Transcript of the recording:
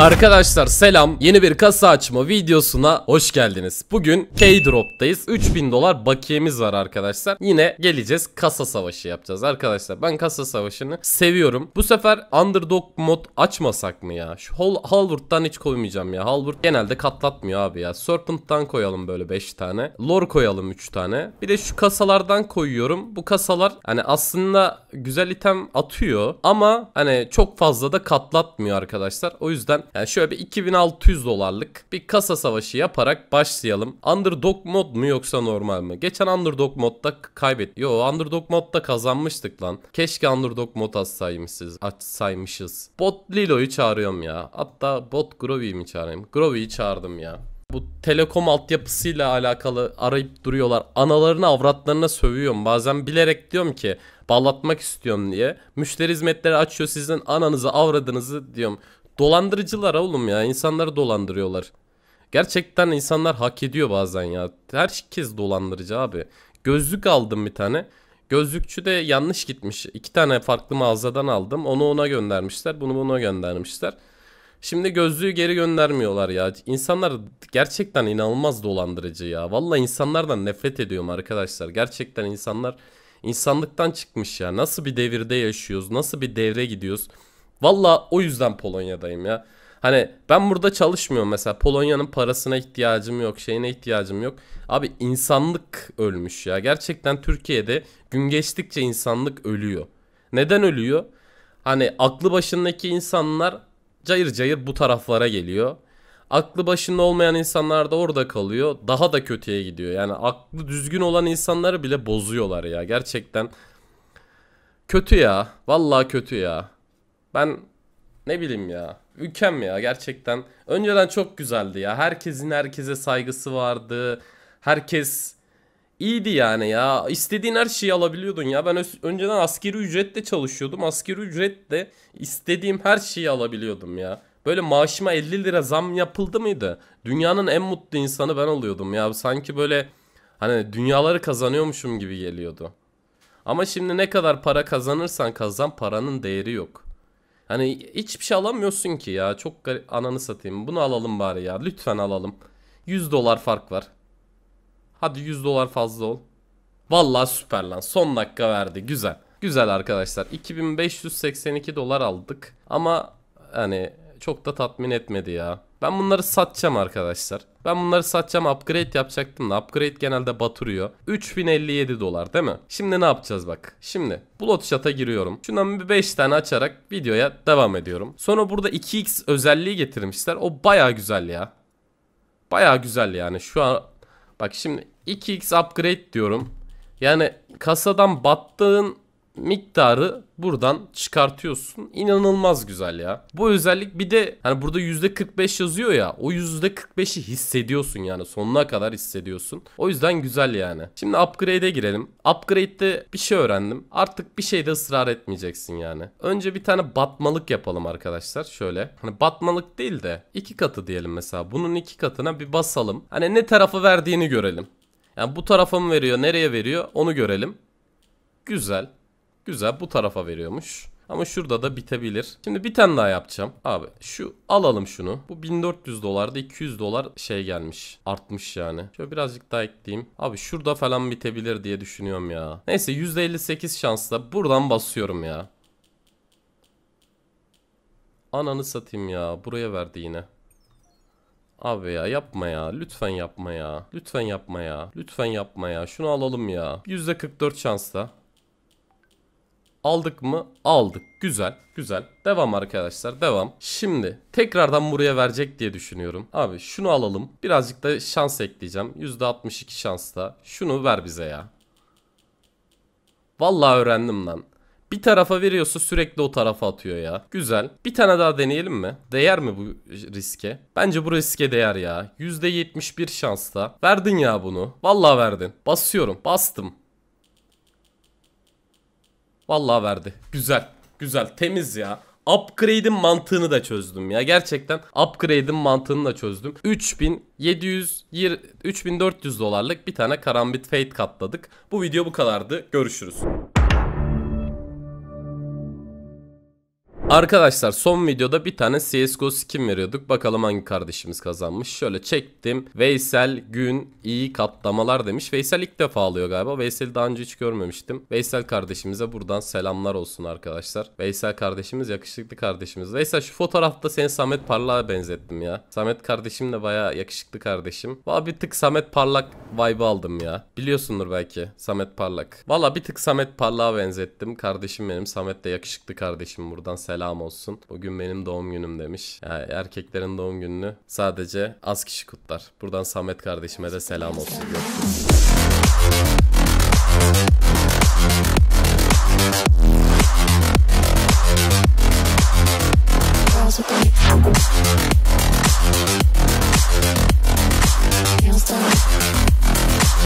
Arkadaşlar selam yeni bir kasa açma videosuna hoş geldiniz. Bugün K-Drop'tayız 3000 dolar bakiyemiz var arkadaşlar. Yine geleceğiz kasa savaşı yapacağız arkadaşlar. Ben kasa savaşını seviyorum. Bu sefer Underdog mod açmasak mı ya? Şu Hal Halvard'dan hiç koymayacağım ya. Halvard genelde katlatmıyor abi ya. Serpent'tan koyalım böyle 5 tane. Lore koyalım 3 tane. Bir de şu kasalardan koyuyorum. Bu kasalar hani aslında güzel item atıyor ama hani çok fazla da katlatmıyor arkadaşlar. O yüzden yani şöyle bir 2600 dolarlık bir kasa savaşı yaparak başlayalım. Underdog mod mu yoksa normal mi? Geçen Underdog modda kaybet. Yo Underdog modda kazanmıştık lan. Keşke Underdog mod atsaymışız. Açsaymışız. Bot Lilo'yu çağırıyorum ya. Hatta bot Grovy'yi mi çağırayım? Grovy'yi çağırdım ya bu telekom altyapısıyla alakalı arayıp duruyorlar. Analarını avratlarına sövüyorum. Bazen bilerek diyorum ki ballatmak istiyorum diye. Müşteri hizmetleri açıyor sizin ananızı avradınızı diyorum. Dolandırıcılar oğlum ya. insanları dolandırıyorlar. Gerçekten insanlar hak ediyor bazen ya. Herkes dolandırıcı abi. Gözlük aldım bir tane. Gözlükçü de yanlış gitmiş. İki tane farklı mağazadan aldım. Onu ona göndermişler. Bunu buna göndermişler. Şimdi gözlüğü geri göndermiyorlar ya. İnsanlar gerçekten inanılmaz dolandırıcı ya. Valla insanlardan nefret ediyorum arkadaşlar. Gerçekten insanlar insanlıktan çıkmış ya. Nasıl bir devirde yaşıyoruz? Nasıl bir devre gidiyoruz? Valla o yüzden Polonya'dayım ya. Hani ben burada çalışmıyorum mesela Polonya'nın parasına ihtiyacım yok şeyine ihtiyacım yok. Abi insanlık ölmüş ya gerçekten Türkiye'de gün geçtikçe insanlık ölüyor. Neden ölüyor? Hani aklı başındaki insanlar cayır cayır bu taraflara geliyor. Aklı başında olmayan insanlar da orada kalıyor. Daha da kötüye gidiyor. Yani aklı düzgün olan insanları bile bozuyorlar ya. Gerçekten kötü ya. Vallahi kötü ya. Ben ne bileyim ya. Ülkem ya gerçekten. Önceden çok güzeldi ya. Herkesin herkese saygısı vardı. Herkes iyiydi yani ya. İstediğin her şeyi alabiliyordun ya. Ben önceden askeri ücretle çalışıyordum. Askeri ücretle istediğim her şeyi alabiliyordum ya. Böyle maaşıma 50 lira zam yapıldı mıydı? Dünyanın en mutlu insanı ben oluyordum ya. Sanki böyle hani dünyaları kazanıyormuşum gibi geliyordu. Ama şimdi ne kadar para kazanırsan kazan paranın değeri yok. Hani hiçbir şey alamıyorsun ki ya. Çok garip. Ananı satayım. Bunu alalım bari ya. Lütfen alalım. 100 dolar fark var. Hadi 100 dolar fazla ol. Vallahi süper lan. Son dakika verdi. Güzel. Güzel arkadaşlar. 2582 dolar aldık. Ama hani çok da tatmin etmedi ya. Ben bunları satacağım arkadaşlar. Ben bunları satacağım upgrade yapacaktım da upgrade genelde batırıyor. 3057 dolar değil mi? Şimdi ne yapacağız bak. Şimdi Blood Shot'a giriyorum. Şundan bir 5 tane açarak videoya devam ediyorum. Sonra burada 2x özelliği getirmişler. O baya güzel ya. Baya güzel yani şu an. Bak şimdi 2x upgrade diyorum. Yani kasadan battığın miktarı buradan çıkartıyorsun. İnanılmaz güzel ya. Bu özellik bir de hani burada %45 yazıyor ya. O %45'i hissediyorsun yani. Sonuna kadar hissediyorsun. O yüzden güzel yani. Şimdi upgrade'e girelim. Upgrade'de bir şey öğrendim. Artık bir şeyde ısrar etmeyeceksin yani. Önce bir tane batmalık yapalım arkadaşlar. Şöyle. Hani batmalık değil de iki katı diyelim mesela. Bunun iki katına bir basalım. Hani ne tarafı verdiğini görelim. Yani bu tarafa mı veriyor, nereye veriyor onu görelim. Güzel. Güzel bu tarafa veriyormuş. Ama şurada da bitebilir. Şimdi bir tane daha yapacağım. Abi şu alalım şunu. Bu 1400 dolarda 200 dolar şey gelmiş. Artmış yani. Şöyle birazcık daha ekleyeyim. Abi şurada falan bitebilir diye düşünüyorum ya. Neyse %58 şansla buradan basıyorum ya. Ananı satayım ya. Buraya verdi yine. Abi ya yapma ya. Lütfen yapma ya. Lütfen yapma ya. Lütfen yapma ya. Şunu alalım ya. %44 şansla. Aldık mı? Aldık. Güzel. Güzel. Devam arkadaşlar. Devam. Şimdi tekrardan buraya verecek diye düşünüyorum. Abi şunu alalım. Birazcık da şans ekleyeceğim. %62 şansla. Şunu ver bize ya. Vallahi öğrendim lan. Bir tarafa veriyorsa sürekli o tarafa atıyor ya. Güzel. Bir tane daha deneyelim mi? Değer mi bu riske? Bence bu riske değer ya. %71 şansta Verdin ya bunu. Vallahi verdin. Basıyorum. Bastım. Vallahi verdi. Güzel. Güzel. Temiz ya. Upgrade'in mantığını da çözdüm ya. Gerçekten upgrade'in mantığını da çözdüm. 3700 3400 dolarlık bir tane karambit fate katladık. Bu video bu kadardı. Görüşürüz. Arkadaşlar son videoda bir tane CSGO skin veriyorduk. Bakalım hangi kardeşimiz kazanmış. Şöyle çektim. Veysel gün iyi katlamalar demiş. Veysel ilk defa alıyor galiba. Veysel daha önce hiç görmemiştim. Veysel kardeşimize buradan selamlar olsun arkadaşlar. Veysel kardeşimiz yakışıklı kardeşimiz. Veysel şu fotoğrafta seni Samet Parlak'a benzettim ya. Samet kardeşim de baya yakışıklı kardeşim. Valla bir tık Samet Parlak vibe aldım ya. Biliyorsundur belki Samet Parlak. Valla bir tık Samet Parlak'a benzettim. Kardeşim benim Samet de yakışıklı kardeşim buradan selam selam olsun. Bugün benim doğum günüm demiş. Yani erkeklerin doğum gününü sadece az kişi kutlar. Buradan Samet kardeşime de selam olsun. Görüşürüz.